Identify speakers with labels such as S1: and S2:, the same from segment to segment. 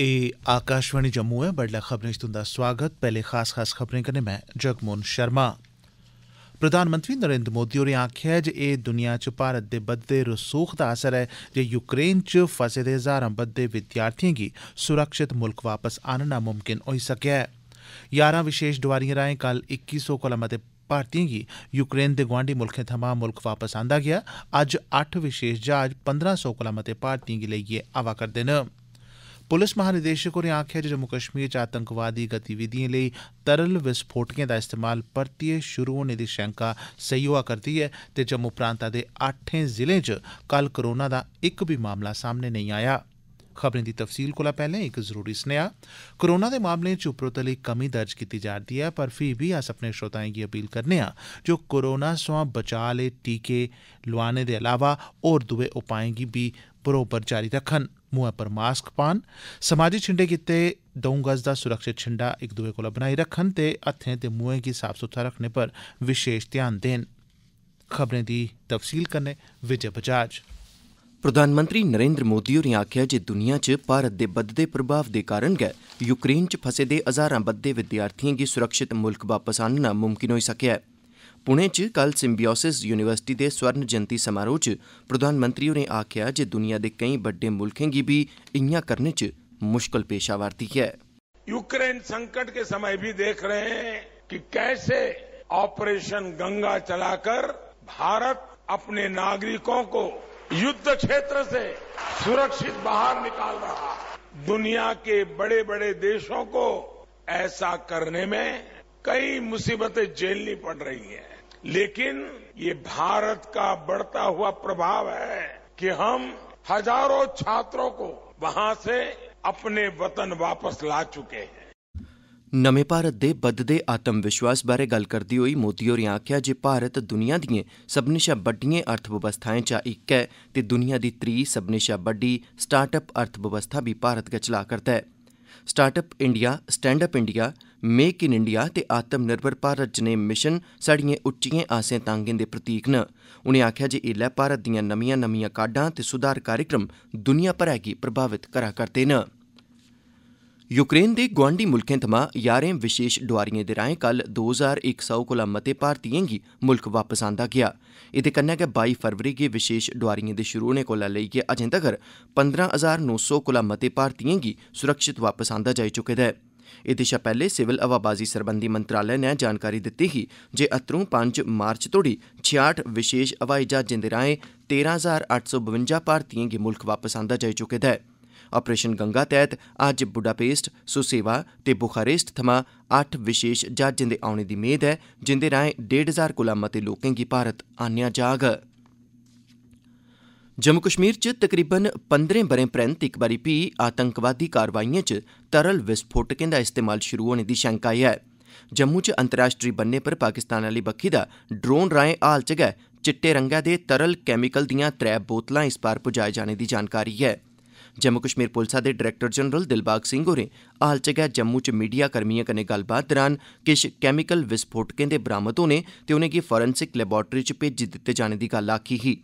S1: एह् आकाशवाणी जम्मू ऐ बड्डलै खबरें च तुंदा सोआगत पैहले खास खास खबरें कन्नै मैं जगमोहन शर्मा प्रधानमंत्री नरेन्द्र मोदी होरें आखेआ ऐ जे एह् दुनिया च भारत दे बधदे रसूख दा असर ऐ जे यूक्रेन च फसे दे हजारां बद्दे विद्यार्थिएं गी सुरक्षित मुल्ख वापस आह्नना मुमकिन होई सकेआ ऐ ञारां विशेष डोआरिएं राएं कल इक्की सौ कोला मते भारतीयें गी यूक्रेन दे गोआंडी मुल्खें थमां मुल्ख वापस आंदा गेआ अज्ज अट्ठ विशेष जहाज पंदरां सौ कोला मते भारतीयें गी लेइयै आवा करदे न ਪੁਲਿਸ ਮਹਾਨਿਦੇਸ਼ਕ ਹੋਰੇ ਆਖਿਆ ਕਿ ਜੰਮੂ ਕਸ਼ਮੀਰ ਚ ਆਤੰਕਵਾਦੀ ਗਤੀਵਿਧੀਆਂ ਲਈ ਤਰਲ ਵਿਸਫੋਟਕਾਂ ਦਾ ਇਸਤੇਮਾਲ ਪਰਤੀਏ ਸ਼ੁਰੂ ਹੋਣ ਦੀ ਸ਼ੰਕਾ ਸਹੀ ਹੋਆ ਕਰਦੀ ਹੈ ਤੇ ਜੰਮੂ ਪ੍ਰਾਂਤਾਂ ਦੇ ਆਠੇ ਜ਼ਿਲ੍ਹੇ ਚ ਕੱਲ ਕਰੋਨਾ ਦਾ ਇੱਕ ਵੀ ਮਾਮਲਾ ਸਾਹਮਣੇ ਨਹੀਂ ਆਇਆ ਖਬਰਾਂ ਦੀ ਤਫਸੀਲ ਕੋਲਾ ਪਹਿਲੇ ਇੱਕ ਜ਼ਰੂਰੀ ਸੁਨੇਹਾ ਕਰੋਨਾ ਦੇ ਮਾਮਲੇ ਚ ਉਪਰੋਤਲੀ ਕਮੀ ਦਰਜ ਕੀਤੀ ਜਾ ਰਹੀ ਹੈ ਪਰ ਫੀ ਵੀ ਅਸ ਆਪਣੇ ਸ਼ਰਤਾਂ ਦੀ ਅਪੀਲ ਕਰਨੇ ਆ ਜੋ ਕੋਰੋਨਾ ਸੋਂ ਬਚਾਲੇ ਟੀਕੇ ਲਵਾਣੇ ਦੇ ਇਲਾਵਾ ਹੋਰ ਦੂਵੇ ਉਪਾਏ ਵੀ ਪ੍ਰੋਪਰ ਜਾਰੀ ਰੱਖਣ ਮੂੰਹ ਪਰ ਮਾਸਕ ਪਾਣ ਸਮਾਜੀ ਛਿੰਡੇ ਕੀਤੇ ਦੋਂ ਗਜ਼ ਦਾ ਸੁਰੱਖਿਅਤ ਛਿੰਡਾ ਇੱਕ ਦੂਏ ਕੋਲ ਬਣਾਈ ਰੱਖਣ ਤੇ ਹੱਥਾਂ ਤੇ ਮੂੰਹਾਂ ਦੀ ਸਾਫ਼ ਸੁਥਰਾ ਰੱਖਣੇ ਪਰ ਵਿਸ਼ੇਸ਼ ਧਿਆਨ ਦੇਣ ਖਬਰਾਂ ਦੀ ਤਫਸੀਲ
S2: ਕਰਨੇ ਵਿਜੇ ਬਜਾਜ ਪ੍ਰਧਾਨ ਮੰਤਰੀ ਨਰਿੰਦਰ ਮੋਦੀ ਹੋਰੀ ਆਖਿਆ ਜੇ ਦੁਨੀਆ 'ਚ ਭਾਰਤ ਦੇ ਵੱਧਦੇ ਪ੍ਰਭਾਵ ਦੇ ਕਾਰਨ ਗੈ ਯੂਕਰੇਨ 'ਚ ਫਸੇ ਦੇ ਹਜ਼ਾਰਾਂ ਬੱਦਦੇ ਵਿਦਿਆਰਥੀਆਂ ਦੀ ਸੁਰੱਖਿਅਤ ਮੁਲਕ ਵਾਪਸ ਆਨਣਾ ਮੁਮਕਿਨ ਹੋਈ ਸਕਿਆ ਹੈ पुणे च कल सिम्बियोसिस यूनिवर्सिटी दे स्वर्ण जयंती समारोह च प्रधानमंत्री होरें आखेआ जे दुनिया दे कई बड्डे मुल्खें गी बी इआं करने च मुश्कल पेश आवा'रदी ऐ
S1: यूक्रेन संकट के समय भी देख रहे हैं कि कैसे ऑपरेशन गंगा चलाकर भारत अपने नागरिकों को युद्ध क्षेत्र से सुरक्षित बाहर निकाल रहा दुनिया के बड़े बड़े देशों को ऐसा करने में कई मुसीबतें झेलनी पड़ रही हैं लेकिन ये भारत का बढ़ता हुआ प्रभाव है कि हम हजारों छात्रों को वहां से अपने वतन वापस ला चुके हैं
S2: ਨਵੇਂ ਭਾਰਤ ਦੇ ਵੱਧਦੇ ਆਤਮ ਵਿਸ਼ਵਾਸ ਬਾਰੇ ਗੱਲ ਕਰਦੀ ਹੋਈ ਮੋਦੀ ਹੋਰੀਂ ਆਖਿਆ ਜੇ ਭਾਰਤ ਦੁਨੀਆ ਦੀਆਂ ਸਭਨਿਸ਼ਾ ਵੱਡੀਆਂ ਅਰਥਵਿਵਸਥਾਵਾਂ ਚਾ ਇੱਕ ਹੈ ਤੇ ਦੁਨੀਆ ਦੀ 3 ਸਭਨਿਸ਼ਾ ਵੱਡੀ ਸਟਾਰਟਅਪ ਅਰਥਵਿਵਸਥਾ ਵੀ ਭਾਰਤ ਗਚਲਾ ਕਰਦਾ ਹੈ startup India standup India make in India ਤੇ ਆਤਮ ਨਿਰਭਰ ਭਾਰਤ ਜਨੇ ਮਿਸ਼ਨ ਸਾਡੀਆਂ ਉੱਚੀਆਂ ਆਸਾਂ ਤਾਂਗੇ ਦੇ ਪ੍ਰਤੀਕ ਨੇ ਉਹਨੇ ਆਖਿਆ ਜੇ ਇਹ ਲੈ ਭਾਰਤ ਦੀਆਂ ਨਵੀਆਂ-ਨਵੀਆਂ ਕਾਢਾਂ ਤੇ ਸੁਧਾਰ ਕਾਰਜਕ੍ਰਮ ਦੁਨੀਆ ਭਰ ਹੈਗੀ ਪ੍ਰਭਾਵਿਤ ਕਰਾ ਕਰਦੇ ਨੇ यूक्रेन दे गोआंडी मुल्खें थमां ञारें विशेष डोआरिएं दे राएं कल दो हजार इक सौ कोला मते भारतीयें गी मुल्ख वापस आंदा गेआ एह्दे कन्नै गै बाई फरवरी गी विशेष डोआरिएं दे शुरु होने कोला लेइयै अजें तगर पंदरां हजार नौ सौ कोला मते भारतीयें गी सुरक्षित वापस आंदा जाई चुके दा ऐ एह्दे शा पैह्ले सिविल हवाबाजी सरबंधी मंत्रालय नै जानकारी दित्ती ही जे अतरूं पंज मार्च तोड़ी छियाठ विशेष ब्हाई ज्हाजें दे राएं तेरां हजार अट्ठ सौ बवंजा भारतीयें गी मुल्ख वापस आंदा जाई चुके दा ऐ आपरेशन गंगा तैह्त अज्ज बुडापेस्ट सुसेवा ते बुखारेस्ट थमां अट्ठ विशेष ज्हाजें दे औने दी मेद ऐ जिंदे राएं डेढ़ हजार कोला मते लोकें गी भारत आह्न्नेआ जाग जम्मू कश्मीर च तकरीबन पंदरें ब'रें परैन्त इक बारी फ्ही आतंकवादी कार्रवाईएं च तरल विस्फोटकें दा इस्तेमाल शुरु होने दी शैंका ऐ जम्मू च अंतर्राश्ट्री बन्ने पर पाकिस्तान आह्ली बक्खी दा ड्रोन राएं हाल च गै चिट्टे रंगै दे तरल कैमिकल दिआं त्रै बोतलां इस पार पुजाए जाने दी जानकारी ऐ जम्मू कश्मीर पुलसा दे डरैक्टर जनरल दिलबाग सिंह होरें हाल च गै जम्मू च मीडिया कर्मिएं कन्नै गल्लबात दौरान किश कैमिकल विस्फोटकें दे बरामद होने ते उनेंगी फोरेंसिक लैबाट्री च भेजी दित्ते जाने दी गल्ल आखी ही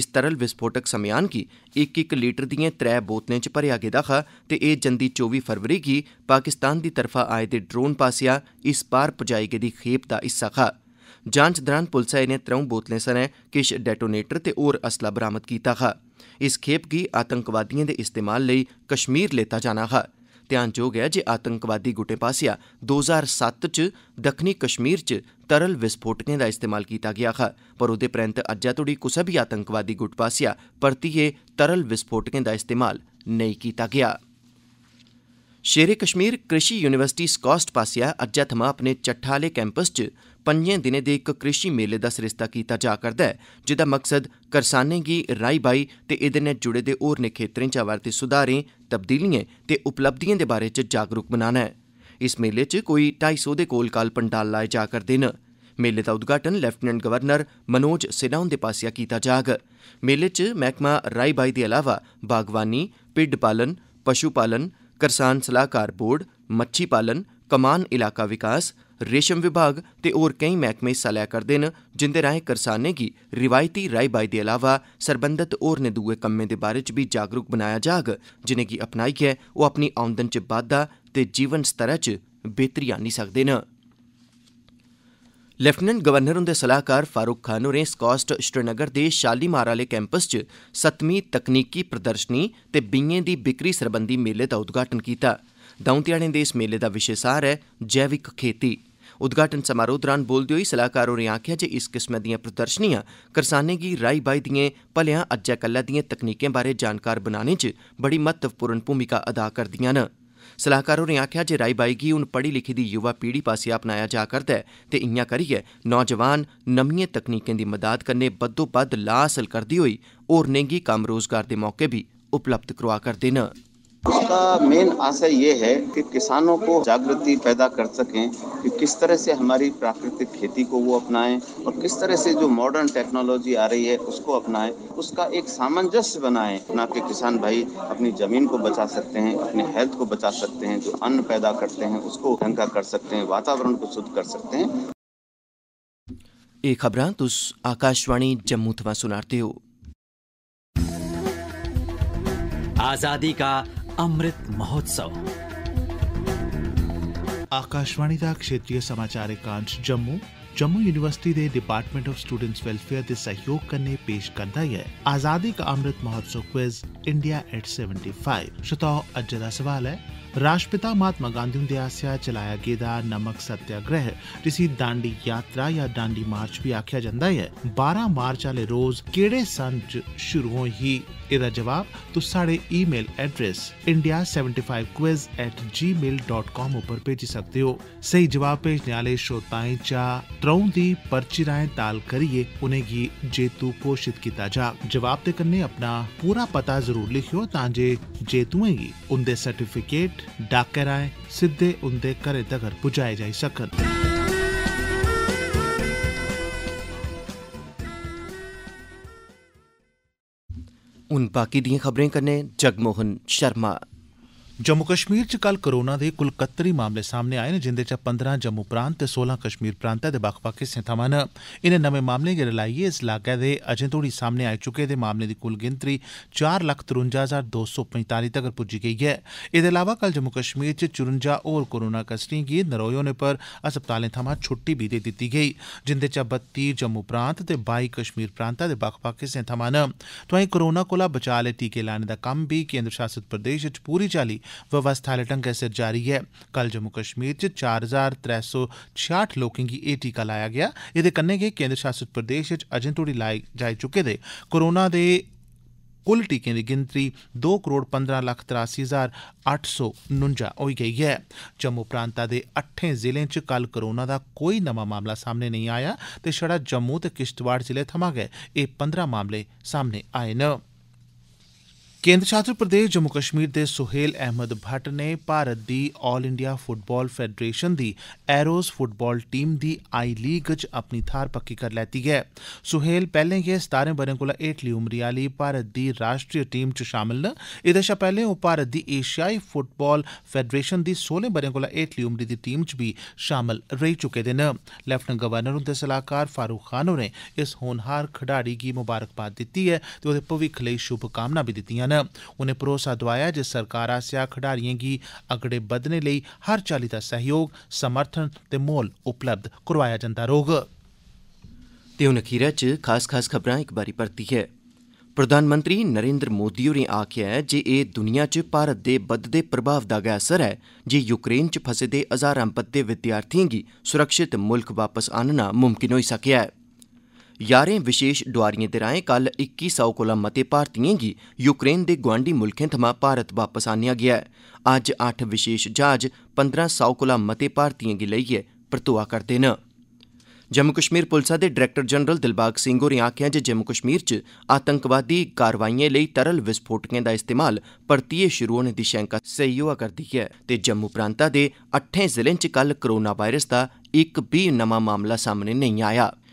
S2: इस तरल विस्फोटक समेयान गी इक इक लीटर दिएं त्रै बोतलें च भरेआ गेदा हा ते एह् जंदी चौबी फरवरी गी पाकिस्तान दी तरफा आए दे ड्रोन पासेआ इस पार पजाई गेदी खेप दा हिस्सा हा जांच दौरान पुलसै इनें त्रौं बोतलें सने किश डेटोनेटर ते होर असला बरामद कीता हा इस खेप गी आतंकवादिएं दे इस्तेमाल लेई कश्मीर लेता जाना हा ध्यानजोग ऐ जे आतंकवादी गुटें पासेआ दो ज्हार सत्त च दक्खनी कश्मीर च तरल विस्फोटकें दा इस्तेमाल कीता गेआ हा पर ओह्दे परैन्त अज्जै तोड़ी कुसा बी आतंकवादी गुट पासेआ परतियै तरल विस्फोटकें दा इस्तेमाल नेईं कीता गेआ ऐ शेरे कश्मीर कृषि यूनिवर्सिटी सकास्ट पास्सेआ अज्जै थमां अपने चट्ठा आह्ले कैंपस च पंजें दिनें दे इक कृषि मेले दा सरिस्ता कीता जा करदा ऐ जेह्दा मकसद करसानें गी राई बाई ते एह्दे नै जुड़े दे होरनें खेत्तरें च आवा'रदे सुधारें तब्दीलिएं ते उपलब्धिएं दे बारै च जागरूक बनाना ऐ इस मेले च कोई ढाई सौ दे कोल काल पंडाल लाए जा करदे न मेले दा उद्घाटन लेफ्टिनेंट गवर्नर मनोज सिन्हा हुंदे पास्सेआ कीता जाग मेले च मैह्कमा राई बाई दे अलावा बागवानी भिड्ड पालन पशु पालन ਕਿਸਾਨ ਸਲਾਹਕਾਰ ਬੋਰਡ ਮੱਛੀ ਪਾਲਣ ਕਮਾਨ ਇਲਾਕਾ ਵਿਕਾਸ ਰੇਸ਼ਮ ਵਿਭਾਗ ਤੇ ਹੋਰ ਕਈ ਮਹਿਕਮੇ ਹਿੱਸਾ ਲਿਆ ਕਰਦੇ ਨੇ ਜਿੰਦੇ ਰਾਹੇ ਕਿਸਾਨਾਂ ਕੀ ਰਿਵਾਇਤੀ ਰਾਈ ਬਾਈ ਦੇ ਇਲਾਵਾ ਸਰਬੰਧਤ ਹੋਰ ਨੇ ਦੂਏ ਕੰਮੇ ਦੇ ਬਾਰੇ ਚ ਵੀ ਜਾਗਰੂਕ ਬਣਾਇਆ ਜਾਗ ਜਿਨੇ ਕੀ ਅਪਣਾਈ ਹੈ ਉਹ ਆਪਣੀ ਆਮਦਨ ਚ ਵਾਧਾ ਤੇ ਜੀਵਨ ਸਤਰ ਚ ਬਿਹਤਰੀ ਆਣੀ ਸਕਦੇ ਨੇ लेफ्टिनेंट गवर्नर हुंदे सलाहकार फारूक खान होरें स्कास्ट श्रीनगर दे शालीमार आह्ले कैंपस च सतमीं तकनीकी प्रदर्शनी ते बीएं दी बिक्री सरबंधी मेले दा उद्घाटन कीता दौं ध्याड़ें दे इस मेले दा विशे सार ऐ जैविक खेती उद्घाटन समारोह दौरान बोलदे होई सलाहकार होरें आखेआ जे इस किस्मै दिआं प्रदर्शनियां करसानें गी राई बाई दिएं भलेआं अज्जै कल्लै दिएं तकनीकें बारै जानकार बनाने च बड़ी महत्वपूर्ण भूमिका अदा करदिआं न सलाहकार होरें आखेआ जे राई बाई गी हून पढ़ी लिखी दी युवा पीढ़ी पास्सेआ अपनाया जा करदा ऐ ते ईआं करियै नौजवान नमिएं तकनीकें दी मदाद कन्नै बद्दोबद्द लाह् हासल करदे होई होरनें गी कम्म रोजगार दे मौके बी उपलब्ध करोआऽ करदे न
S1: इसका मेन आशय ये है कि किसानों को जागृति पैदा कर सकें कि किस तरह से हमारी प्राकृतिक खेती को वो अपनाएं और किस तरह से जो मॉडर्न टेक्नोलॉजी आ रही है उसको अपनाएं उसका एक सामंजस्य बनाएं ना कि किसान भाई अपनी जमीन को बचा सकते हैं अपने हेल्थ को बचा सकते हैं जो अन्न पैदा करते हैं उसको ढंग कर सकते हैं वातावरण को शुद्ध कर सकते हैं
S2: एक खबर तुस आकाशवाणी जम्मू ਤੋਂ ਸੁਣਾਰਦੇ हो आजादी का अमृत
S1: ਮਹੋਤਸਵ ਆਕਾਸ਼ਵਾਣੀ ਦਾ ਖੇਤਰੀ ਸਮਾਚਾਰ ਇਕਾਂਸ਼ ਜੰਮੂ ਜੰਮੂ ਯੂਨੀਵਰਸਿਟੀ ਦੇ ਡਿਪਾਰਟਮੈਂਟ ਆਫ ਸਟੂਡੈਂਟਸ ਵੈਲਫੇਅਰ ਦੇ ਸਹਿਯੋਗ ਕਰਨੇ ਪੇਸ਼ ਕਰਦਾ ਹੈ Azadi ka Amrit Mahotsav quiz India at 75 ਸ਼ਤੌ ਅੱਜ ਦਾ ਸਵਾਲ ਹੈ राश्ट्रपिता महात्मा गांधी हुंदे आसेआ चलाया गेदा नमक सत्याग्रह जिसी दांडी यात्रा या डांडी मार्च बी आखेआ जंदा ऐ 12 मार्च आह्ले रोज केहड़े सन च शुरू होई ही एह्दा जवाब तुस साढ़े email address India seventy five quiz at Gmail dot com उप्पर भेजी सकदे ओ सेही जवाब भेजने आह्ले श्रोताएं चा त्र'ऊं दी पर्ची राहें ताल करियै उनेंगी जेतू घोषित कीता जाग जवाब दे कन्नै अपना पूरा पता जरूर लिखेओ तां जे जेतुएं गी उंदे सर्टिफिकेट डाकै राएं सीधे उंदे घरै तगर पुजाए जाई सकन
S2: हून बाकी दियें खबरें कन्नै जगमोहन शर्मा
S1: जम्मू कश्मीर च कल कोरोना दे कुल कत्तरी मामले सामने आए न जिन्दे चा पंदरां जम्मू प्रांत ते सोलां कश्मीर प्रांतै दे बक्ख बक्ख हिस्सें थमां न इनें नमें मामलें गी रलाइयै इस लागै दे अजें तोड़ी सामने आई चुके दे मामलें दी कुल गिनतरी चार लक्ख तरुंजा हजार दो सौ पंजताली तगर पुज्जी गेई ऐ एदे इलावा कल जम्मू कश्मीर च चुरुंजा होर कोरोना कसरें गी नरोए होने पर अस्पतालें थमां छुट्टी बी देई दित्ती गेई जिन्दे चा बत्ती जम्मू प्रांत ते बाई कश्मीर प्रांतै दे बक्ख बक्ख हिस्सें थमां न तोआई कोरोना कोला बचाऽ आले टीके लाने दा कम्म बी केन्द्र शासित प्रदेश च पूरी चाल्ली व्यवस्था आह्ले ढंगै सिर जारी ऐ कल जम्मू कश्मीर च चार हजार त्रै सौ छेआठ लोकें गी एह् टीका लाया गेआ एह्दे कन्नै गै केन्द्र शासित प्रदेश च अजें तोड़ी लाए जाई चुके दे कोरोना दे कुल टीकें दी गिनतरी दो करोड़ पंदरां लक्ख तरासी हजार अट्ठ सौ नुंजा होई गेई ऐ जम्मू प्रांता दे अट्ठें जिलें च कल कोरोना दा कोई नमां मामला सामने नेई आया ते छड़ा जम्मू ते किश्तवाड़ जिले थमां गै एह् पंदरां मामले सामने आए हे केन्द्र शासित प्रदेश जम्मू कश्मीर दे सुहेल अहमद भट्ट नै भारत दी आल इंडिया फुटबाल फेडरेशन दी एरोज फुटबाल टीम दी आई लीग च अपनी थाहर पक्की करी लैती ऐ सुहेल पैहले गै सतारें ब'रें कोला हेठली उमरी आली भारत दी राष्ट्रीय टीम च शामल न एह्दे शा पैहले ओह् भारत दी एशियाई फुटबाल फेडरेशन दी सोलें ब'रें कोला हेठली उमरी दी टीम च बी शामल रेई चुके दे न लेफ्टिनेंट गवर्नर हुंदे सलाहकार फारूक खान होरें इस होनहार खडारी गी ममारकबाद दित्ती ऐ ते ओह्दे भविक्ख लेई शुभकामनां बी दित्तिआं न उनें भरोसा दोआया जे सरकार आसेआ खडारिएं गी अगड़े बघने लेई हर चाल्ली दा सैह्योग समर्थन ते माहौल उपलब्ध
S2: करोआया जंदा रौह्ग ते हून अखीरै च खास खास खबरां इक बारी परतियै प्रधानमंत्री नरेन्द्र मोदी होरें आखेआ ऐ जे एह् दुनिया च भारत दे बधदे प्रभाव दा गै असर ऐ जे यूक्रेन च फसे दे हजारां बद्दे विद्यार्थिएं गी सुरक्षित मुल्ख वापस आह्नना मुमकिन होई सकेआ ऐ ञारें विशेष डोआरिएं दे राएं कल इक्की सौ कोला मते भारतीयें गी यूक्रेन दे गोआंडी मुल्खें थमां भारत वापस आह्न्नेआ गेआ ऐ अज्ज अट्ठ विशेष ज्हाज पंदरां सौ कोला मते भारतीयें गी लेइयै परतोआ करदे न जम्मू कश्मीर पुलसा दे डरैक्टर जनरल दिलबाग सिंह होरें आखेआ जे जम्मू कश्मीर च आतंकवादी कार्रवाईएं लेई तरल विस्फोटकें दा इस्तेमाल परतियै शुरु होने दी शैंका सेही होआ करदी ऐ ते जम्मू प्रांता दे अट्ठें जिलें च कल कोरोना वायरस दा इक बी नमां मामला सामने नेईं आया ऐ